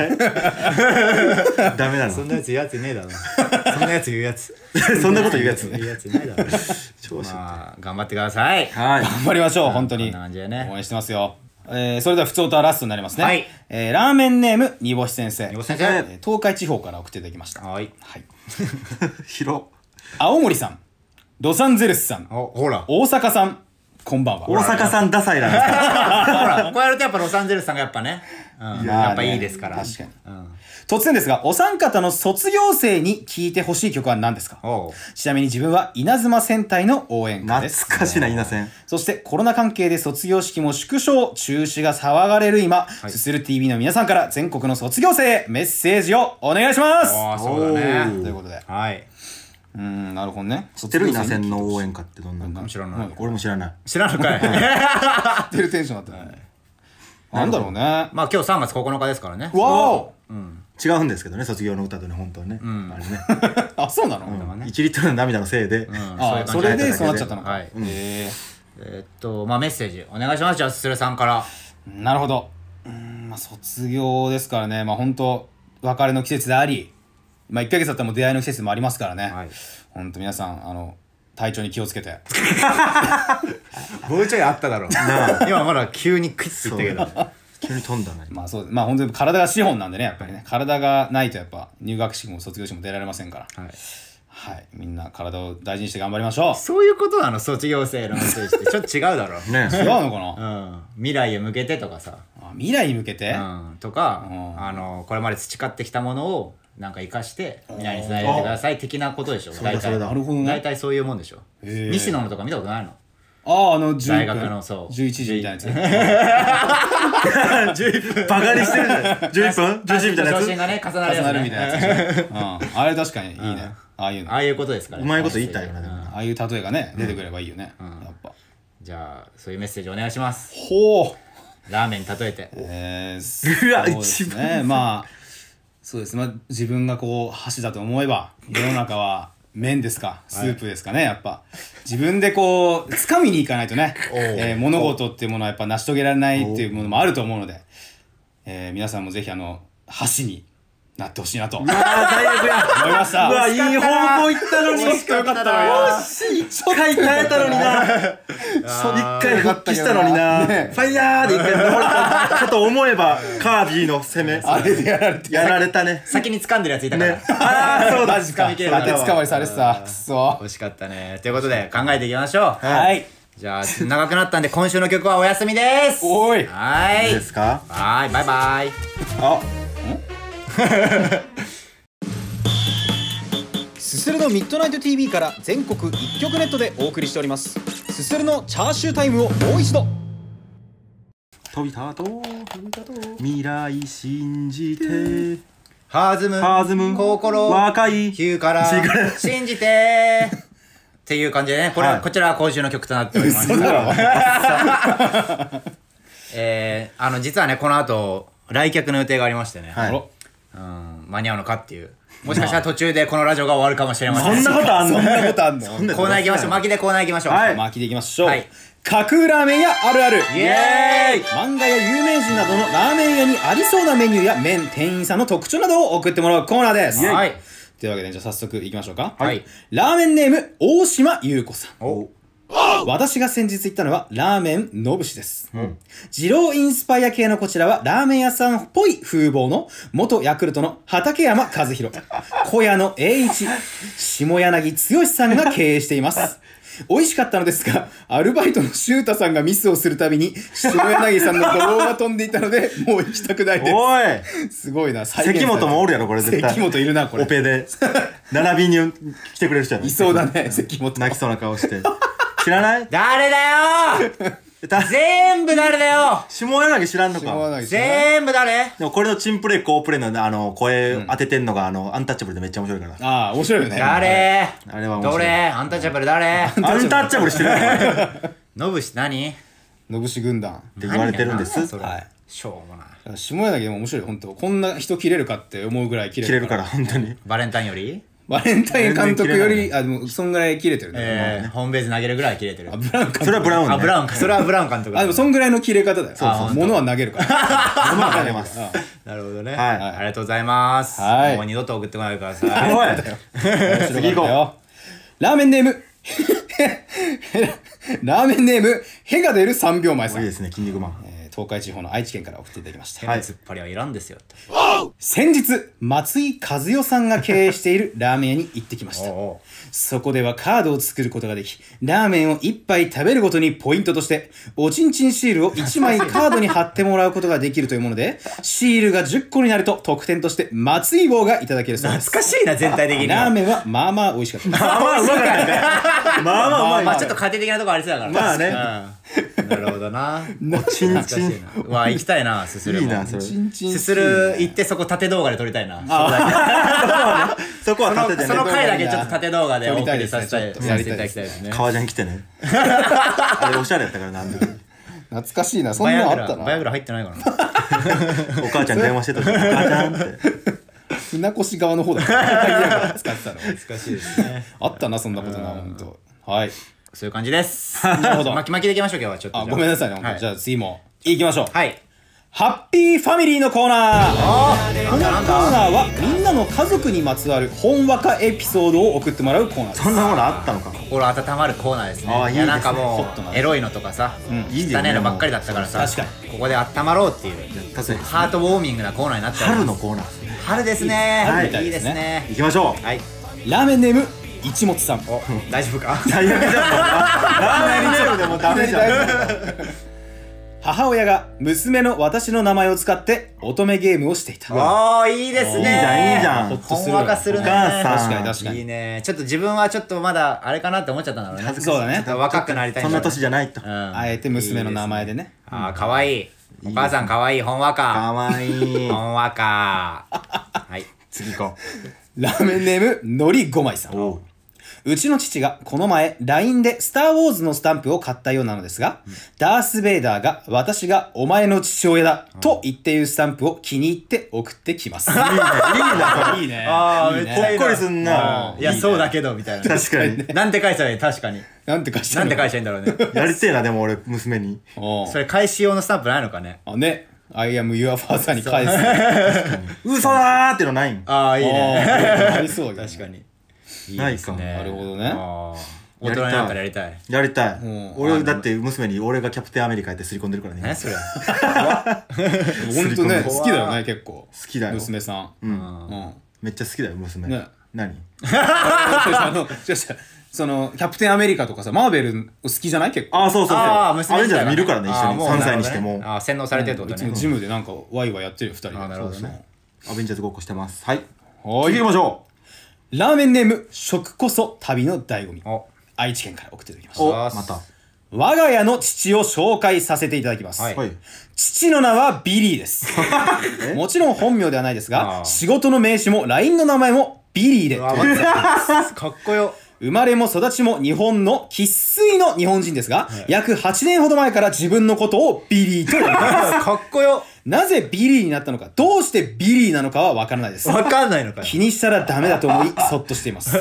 ダメなの。そんなやつ言うやつねえだろ。そんなやつ言うやつ。そんなこと言うやつ。言うやつないだろ。まあ、頑張ってください。はい。頑張りましょう、本当に。こんな感じでね。応援してますよ。えー、それでは、普通とはラストになりますね。はい。えー、ラーメンネーム、煮干し先生。煮干し先生。東海地方から送っていただきました。はい。はい。広。青森さん。ロサンゼルスさん。ほら。大阪さん。こんばんは。大阪さんダサいだな。ほら、こうやるとやっぱロサンゼルスさんがやっぱね、うん、ややっぱいいですから。確かに、うん。突然ですが、お三方の卒業生に聴いてほしい曲は何ですかちなみに自分は稲妻戦隊の応援歌です。懐かしいな、稲戦。そしてコロナ関係で卒業式も縮小、中止が騒がれる今、はい、すする TV の皆さんから全国の卒業生へメッセージをお願いしますそうだね。ということで。はい。うんなるほどね知ってる稲線の応援歌ってどんなの知らない俺も知らない知らないかい知ってるテンションだったね、なんだろうねまあ今日3月9日ですからねわお、うん、違うんですけどね卒業の歌とね本当はね、うん、あれね あそうなの、うん、1リットルの涙のせいで、うん、それでそうなっちゃったのはうん、えっとまあメッセージお願いしますじゃあすれさんからなるほどうんまあ卒業ですからねまあ本当別れの季節でありまあ、1か月だったらもう出会いの季節もありますからね、はい、本当皆さんあの体調に気をつけて もうちょいあっただろう今まだ急にクイッと言ったけど、急に飛んだねまあそうまあ本当に体が資本なんでねやっぱりね体がないとやっぱ入学式も卒業式も出られませんからはいはい、みんな体を大事にして頑張りましょうそういうことなの卒業生の話してちょっと違うだろ、ね、違うのかな、うん、未来へ向けてとかさ未来に向けて、うん、とか、うん、あのこれまで培ってきたものをなんか生かしてにてください的なことでしょ大体大体そういうもんでしょ西野のとか見たことないのああ、あの、大学の、そう。11時みたいなやつ。バカにしてるじゃん。11分 ?11 時みたいなやつ。写真がね、重なるやつ、ね。重なるみたいなやつ、うん。あれ確かにいいね。ああいうの。ああいうことですから、ね。うまいこと言ったよね。ああいう例えがね、出てくればいいよね。うん、やっぱ。じゃあ、そういうメッセージお願いします。ほう。ラーメンに例えて。ええー、うわ、一番。まあ。そうですまあ自分がこう箸だと思えば世の中は麺ですかスープですかね、やっぱ自分でこう掴みに行かないとね、えー、物事っていうものはやっぱ成し遂げられないっていうものもあると思うので、えー、皆さんもぜひあの箸になってほしいなと。ああ、最悪や。思いました。うわ、いい方向行ったのに。惜しかったな。惜しい。一回耐えたのにな。一回復帰したのにな。ファイヤーで一回倒った。かと思えば、カービィの攻め。あれでやられて。やられたね。先に掴んでるやついたから。ね、ああ、そうだ。確かに。当て捕まりされてた。くそ。惜しかったね。ということで、考えていきましょう。はい。じゃあ、長くなったんで、今週の曲はお休みです。おい。はい。いいですかはい、バイバイ。あ。すするのミッドナイト TV から全国1曲ネットでお送りしておりますすするのチャーシュータイムをもう一度飛びたと未来信じて弾む弾む心若いから信じてっていう感じでねこれ、はい、こちらは今週の曲となっております えー、あの実はねこの後来客の予定がありましてね、はい、うん、間に合うのかっていう。もしかしたら途中でこのラジオが終わるかもしれません。そんなことあんのそんなことあんのコーナー行きましょう。巻きでコーナー行きましょう。はい。巻きで行きましょう。はい。架空ラーメン屋あるあるイエーイ漫画や有名人などのラーメン屋にありそうなメニューや麺店員さんの特徴などを送ってもらうコーナーですはいというわけでじゃあ早速いきましょうかはいラーメンネーム大島優子さんお私が先日行ったのはラーメンのぶしです。うん、二郎インスパイア系のこちらはラーメン屋さんっぽい風貌の元ヤクルトの畠山和弘、小屋の栄一、下柳剛さんが経営しています。美味しかったのですが、アルバイトのシュータさんがミスをするたびに、下柳さんのドロが飛んでいたので、もう行きたくないです。おいすごいな、最近。関本もおるやろ、これ絶対。関本いるな、これ。オペで。並びに来てくれる人やないいそうだね、関本。泣きそうな顔して。知らない誰だよ全部誰だよ下柳知らんのか全部誰でもこれのチンプレイ、コープレイの、あの、声当ててんのが、あの、アンタッチャブルでめっちゃ面白いから。ああ、面白いよね。誰あれは面白い。どれアンタッチャブル誰アンタッチャブルしてなノブシ何ノブシ軍団。って言われてるんです。はい。しょうもない。下柳も面白い、本当こんな人切れるかって思うぐらい切れる。切れるから、本当に。バレンタインよりバレンタイン監督より、あ、でも、そんぐらい切れてるね。えー、ホームベース投げるぐらい切れてる。あ、ブラウン監督。それはブラウン、ね。あ、ブラウンそれはブラウン監督。あ、でも、そんぐらいの切れ方だよ。そうそう。物は投げるから。物は投げます。なるほどね。はい。ありがとうございます。はい。もう二度と送ってこないでください。い次行こう。ラーメンネーム。ラーメンネーム、へが出る3秒前さん。いいですね、筋肉マン。東海地方の愛知県から送っていただきました。はい、っぱりはいらんですよ先日、松井和代さんが経営しているラーメン屋に行ってきました。そこではカードを作ることができ、ラーメンを1杯食べるごとにポイントとして、おちんちんシールを1枚カードに貼ってもらうことができるというもので、シールが10個になると特典として松井棒がいただけるそうです。懐かしいな、全体的に。ラーメンはまあまあ美味しかった。まあまあうまね。まあまあうまい。まあちょっと家庭的なとこありそうだから。まあね。なるほどな。なちんちん。わ、行きたいな、すする。いいな、すれ。すする行ってそこ縦動画で撮りたいな。あそこは縦でその回だけちょっと縦動画でお送りさせていただきたいですね。革ジャン着てね。あれおしゃれやったからな、懐かしいな、そんなのあったな。バイラ入ってないからな。お母ちゃん電話してたから、船越側の方だ使ってたの。懐かしいですね。あったな、そんなことな、本当。はい。そういう感じです。なるほど。巻き巻きでいきましょう、今日はちょっと。あ、ごめんなさいね。じゃあ次も、行きましょう。はい。ハッピーファミリーのコーナーこのコーナーはみんなの家族にまつわる本わかエピソードを送ってもらうコーナーですそんなものあったのか心温まるコーナーですねああいいなんかもうエロいのとかさだね、いのばっかりだったからさ確かにここで温まろうっていうハートウォーミングなコーナーになって春のコーナー春ですねいいですねいきましょうはいラーメンネーム一本さん大丈夫か 大丈夫だもダメじゃん 母親が娘の私の名前を使って乙女ゲームをしていた。ああ、いいですね。いいじゃん、いいじゃん。ほっとする。するね。確かに確かに。いいね。ちょっと自分はちょっとまだあれかなって思っちゃったんだろうね。そうだね。若くなりたい、そんな年じゃないと。あえて娘の名前でね。でねああ、かわいい。お母さんかわいい。ほんわか。かわいい。ほんわか。はい。次行こう。ラーメンネーム、のりごまいさん。うちの父がこの前 LINE でスターウォーズのスタンプを買ったようなのですが、うん、ダース・ベイダーが私がお前の父親だと言っているスタンプを気に入って送ってきます。いいね、いいね。ああ、めっちゃほっこりすんな。いや、そうだけど、みたいな。確かに、ね。なんて返したらいい確かに。なんて返したらいいなんて返したらいいんだろうね。やりてえな、でも俺、娘に。それ返し用のスタンプないのかね。あ、ね。アイアム・ユア・ファーザーに返す。嘘だーってのないんああ、いいね。ありそう確かに。いいですねなるほどね大人になったらやりたいやりたい、うん、俺だって娘に俺がキャプテンアメリカやってすり込んでるからね何それ 本当ね好きだよね結構好きだよ娘さん、うん、うん、めっちゃ好きだよ娘、ね、何 そのキャプテンアメリカとかさマーベル好きじゃない結構ああそうそうそうああれじゃ見るからね一緒に、ね、3歳にしてもああ洗脳されてるってことね、ジムでなんかワイワイやってるよ2人なるほどねアベンジャーズごっこしてますはい行きましょうラーメンネーム、食こそ旅の醍醐味。愛知県から送っていただきました。また。我が家の父を紹介させていただきます。はい父の名はビリーです。もちろん本名ではないですが、仕事の名刺も LINE の名前もビリーで。って かっこよ生まれも育ちも日本の生粋の日本人ですが、はい、約8年ほど前から自分のことをビリーと呼びます。かっこよ。なぜビリーになったのか、どうしてビリーなのかはわからないです。分かんないのか気にしたらダメだと思い、そっとしています。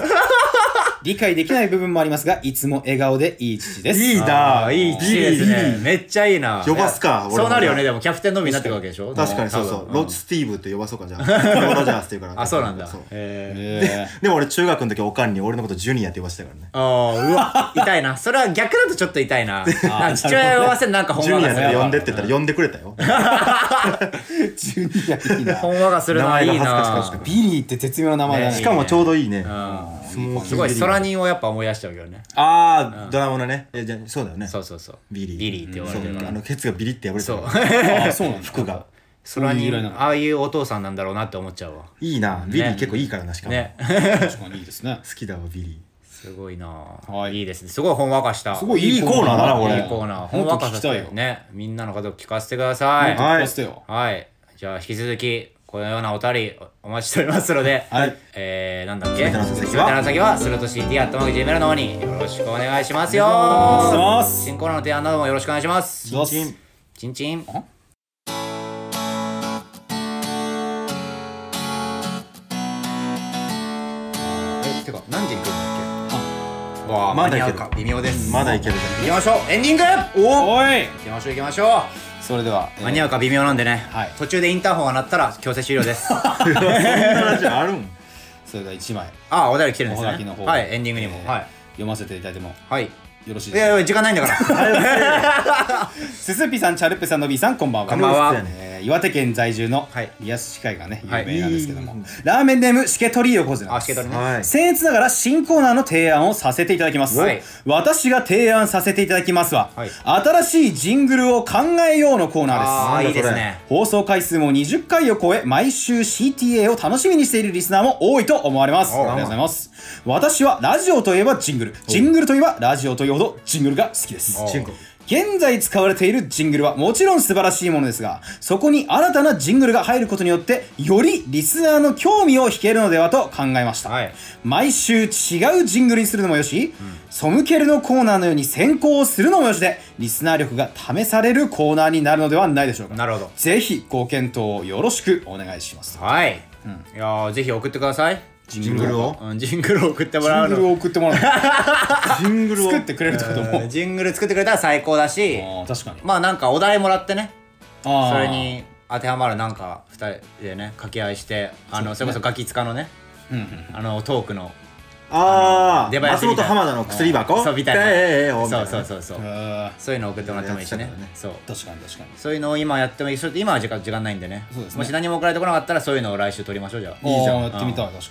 理解できない部分もありますが、いつも笑顔でいい父です。いいなあいい父ですね。めっちゃいいな。呼ばすか、俺そうなるよね、でもキャプテンのみになってくわけでしょ確かにそうそう。ロッスティーブって呼ばそうか、じゃあ。ロジャースって言うから。あ、そうなんだ。ででも俺中学の時、おかんに俺のことジュニアって呼ばせたからね。ああ、うわ、痛いな。それは逆だとちょっと痛いな。父親呼ばせなんか本物ジュニアって呼んでって言ったら呼んでくれたよ。ジュニアいいな。本話がするな、いいな。ビリーって絶妙な名前だね。しかもちょうどいいね。うんすごい空人をやっぱ思い出しちゃうけどねああ、ドラマのねえじゃそうだよねそうそうそうビリービリーって言われてる、うん、あのケツがビリって破れてそうあそうなの 服がそれああいうお父さんなんだろうなって思っちゃうわいいなビリー結構いいからなしかもね 確かにいいですね好きだわビリーすごいなはいいいですねすごいほんわかしたすごいいいコーナーだなこれいいコーナーほんわかしたねみんなの家族聞かせてくださいはい、はい、じゃあ引き続きこのようなお便りお待ちしておりますので、はい、えー、なんだっけ全ての宛先は、すると CT アットマーク Gmail の方によろしくお願いしますよ新コーナーの提案などもよろしくお願いします。チンチン。チンチン。え、てか、何時に来んだっけあ、まだいけるか。微妙です。まだいける。行きましょうエンディングおおい行きましょう行きましょうそれでは、間に合うか微妙なんでね、はい、途中でインターホンが鳴ったら強制終了ですそんな話あるん それでは1枚ああお便り来てるんですねはいエンディングにも、えー、はい、読ませていただいてもはいよろしいいやいや時間ないんだから すすぴさんチャルペさんのびさんこんばんはこんばんは、えー、岩手県在住のリアス市会がね、有名なんですけども、はい、ラーメンネームしけとり横綱でねはい、僭越ながら新コーナーの提案をさせていただきます、はい、私が提案させていただきますは、新しいジングルを考えようのコーナーですあいいですね放送回数も20回を超え毎週 CTA を楽しみにしているリスナーも多いと思われますありがとうございます私はラジオといえばジングルジングルといえばラジオといえばるほどジングルが好きです現在使われているジングルはもちろん素晴らしいものですが、そこに新たなジングルが入ることによって、よりリスナーの興味を引けるのではと考えました。はい、毎週違うジングルにするのもよし、うん、ソムケルのコーナーのように先行するのもよしで、リスナー力が試されるコーナーになるのではないでしょうか。なるほど。ぜひご検討をよろしくお願いします。はい。うん、いやぜひ送ってください。ジングルをうんジングルを送ってもらうジングルを送ってもらう ジングルを作ってくれるってことも、うんジングル作ってくれたら最高だし確かにまあなんかお題もらってねあそれに当てはまるなんか2人でね掛け合いしてあのそれこそガキ使のねうんあのトークのああ松み本浜田の薬箱そうみたいな、ええええそうそうそうそうあそういうの送ってもらってもいいしねそう確かに確かにそういうのを今やってもいいちょっと今は時間時間ないんでねそうですねもし何も送られてこなかったらそういうのを来週撮りましょうじゃあいいじゃんやってみたい確かに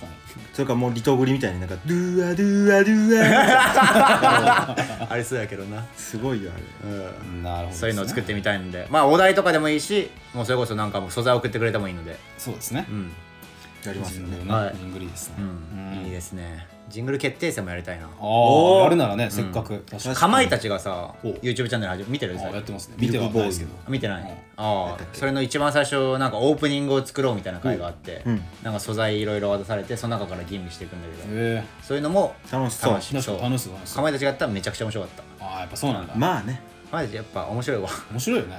それかもう離島ぶりみたいになんかドゥアドゥアドゥアありそうやけどな、すごいよあれうん、なるほどそういうのを作ってみたいんでまあお題とかでもいいしもうそれこそなんかもう素材送ってくれてもいいのでそうですねうんやりますよねねはいジングリーですねうん、いいですねジングル決定戦もやりたいなああやるならねせっかく、かまいたちがさ YouTube チャンネル始め見てるやってますね見てはないですけど見てない、ああそれの一番最初なんかオープニングを作ろうみたいな回があって、なんか素材いろいろ渡されてその中から吟味していくんだけど、そういうのも楽しそう楽しそうかまいたちがやったらめちゃくちゃ面白かったああやっぱそうなんだまあねマジやっぱ面白いわ面白いよね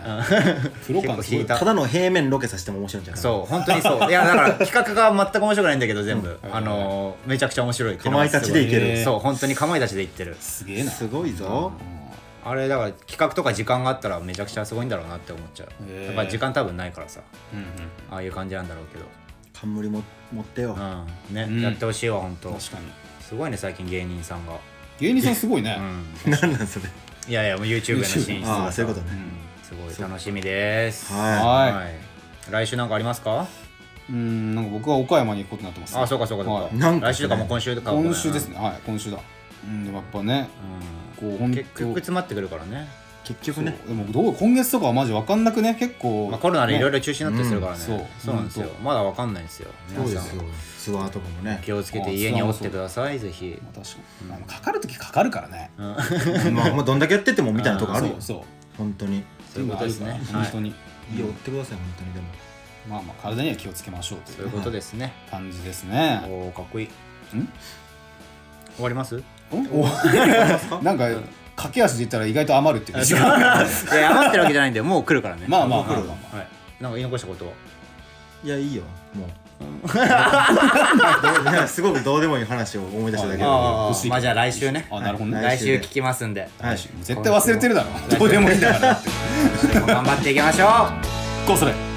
プロ感すいただの平面ロケさせても面白いんじゃないそう本当にそういやだから企画が全く面白くないんだけど全部、うん、あのー、めちゃくちゃ面白いかまいたちでいけるそう本当にかまいたちでいってるすげえなすごいぞ、うん、あれだから企画とか時間があったらめちゃくちゃすごいんだろうなって思っちゃうやっぱ時間多分ないからさ、うんうん、ああいう感じなんだろうけど冠も持ってよ、うん、ね、うん、やってほしいわ本当確かにすごいね最近芸人さんが芸人さんすごいね、うん、何なんそれいやいやもう YouTube の進出だあそういうことね、うん、すごい楽しみですはい来週なんかありますかうんなんか僕は岡山に行くことになってます、あそうかそうかそうか,、はい、来週かも今週か今週ですねはい今週だうんでもやっぱね、うん、こう結局詰まってくるからね結局ねでもどう今月とかはマジ分かんなくね結構、まあ、コロナでいろいろ中止になったりするからね、うん、そうそうなんですよまだ分かんないんですよそうですよツアーとかもね気をつけて家におってくださいぜひ、まあ、確かに、かかるきかかるからね、うんまあ、どんだけやっててもみたいなとこあるよ、うん、そうそう本当にそういうことですね本当に、はい、家追ってください本当にでもまあまあ体には気をつけましょうというそういうことですね感じですねおおかっこいいん終わりますおおなんか駆け足で言ったら意外と余るっていう 余ってるわけじゃないんでもう来るからねまあまあ来るかも、はい、なんか言い残したこといやいいよもう すごくどうでもいい話を思い出しただけでまあじゃあ来週ねあなるほど、ね、来週聞きますんで、はい、絶対忘れてるだろどうでもいいんだから 頑張っていきましょうこうする